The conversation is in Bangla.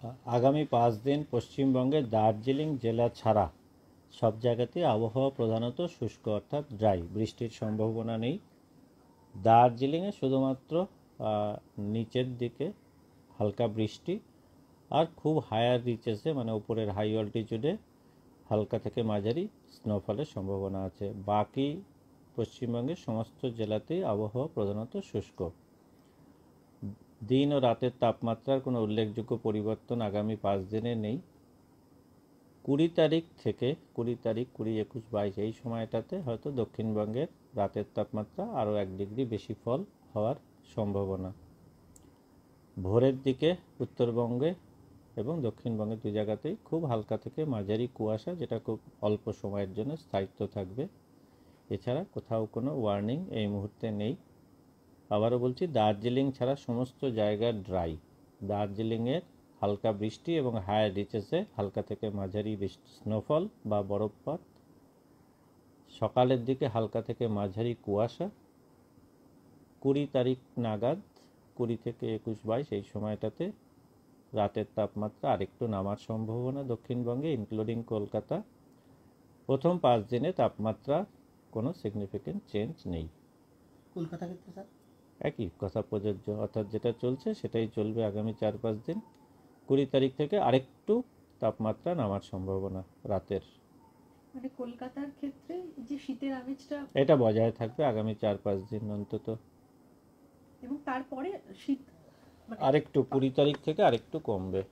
হ্যাঁ, আগামী পাঁচ দিন পশ্চিমবঙ্গের দার্জিলিং জেলা ছাড়া সব জায়গাতে আবহাওয়া প্রধানত শুষ্ক অর্থাৎ ড্রাই বৃষ্টির সম্ভাবনা নেই দার্জিলিংয়ে শুধুমাত্র নিচের দিকে হালকা বৃষ্টি আর খুব হায়ার রিচেসে মানে উপরের হাই অল্টিটিউডে হালকা থেকে মাঝারি স্নোফলের সম্ভাবনা আছে বাকি পশ্চিমবঙ্গের সমস্ত জেলাতেই আবহাওয়া প্রধানত শুষ্ক দিন ও রাতের তাপমাত্রার কোনো উল্লেখযোগ্য পরিবর্তন আগামী পাঁচ দিনে নেই কুড়ি তারিখ থেকে কুড়ি তারিখ কুড়ি একুশ বাইশ এই সময়টাতে হয়তো দক্ষিণবঙ্গের রাতের তাপমাত্রা আরও এক ডিগ্রি বেশি ফল হওয়ার সম্ভাবনা ভোরের দিকে উত্তরবঙ্গে এবং দক্ষিণবঙ্গের দু জায়গাতেই খুব হালকা থেকে মাঝারি কুয়াশা যেটা খুব অল্প সময়ের জন্য স্থায়িত্ব থাকবে এছাড়া কোথাও কোনো ওয়ার্নিং এই মুহূর্তে নেই আবারও বলছি দার্জিলিং ছাড়া সমস্ত জায়গা ড্রাই দার্জিলিংয়ের হালকা বৃষ্টি এবং হায়ার রিচেসে হালকা থেকে মাঝারি স্নোফল বা বরফপাত সকালের দিকে হালকা থেকে মাঝারি কুয়াশা কুড়ি তারিখ নাগাদ কুড়ি থেকে একুশ বাইশ এই সময়টাতে রাতের তাপমাত্রা আরেকটু নামার সম্ভাবনা দক্ষিণবঙ্গে ইনক্লুডিং কলকাতা প্রথম পাঁচ দিনে তাপমাত্রা কোনো সিগনিফিকেন্ট চেঞ্জ নেই কলকাতা ক্ষেত্রে স্যার একই কথা প্রযোজ্য অর্থাৎ যেটা চলছে সেটাই চলবে আগামী চার পাঁচ দিন কুড়ি তারিখ থেকে আরেকটু তাপমাত্রা নামার সম্ভাবনা রাতের মানে কলকাতার ক্ষেত্রে যে শীতের আমেজটা এটা বজায় থাকবে আগামী চার পাঁচ দিন অন্তত এবং তারপরে শীত মানে আরেকটু কুড়ি তারিখ থেকে আরেকটু কমবে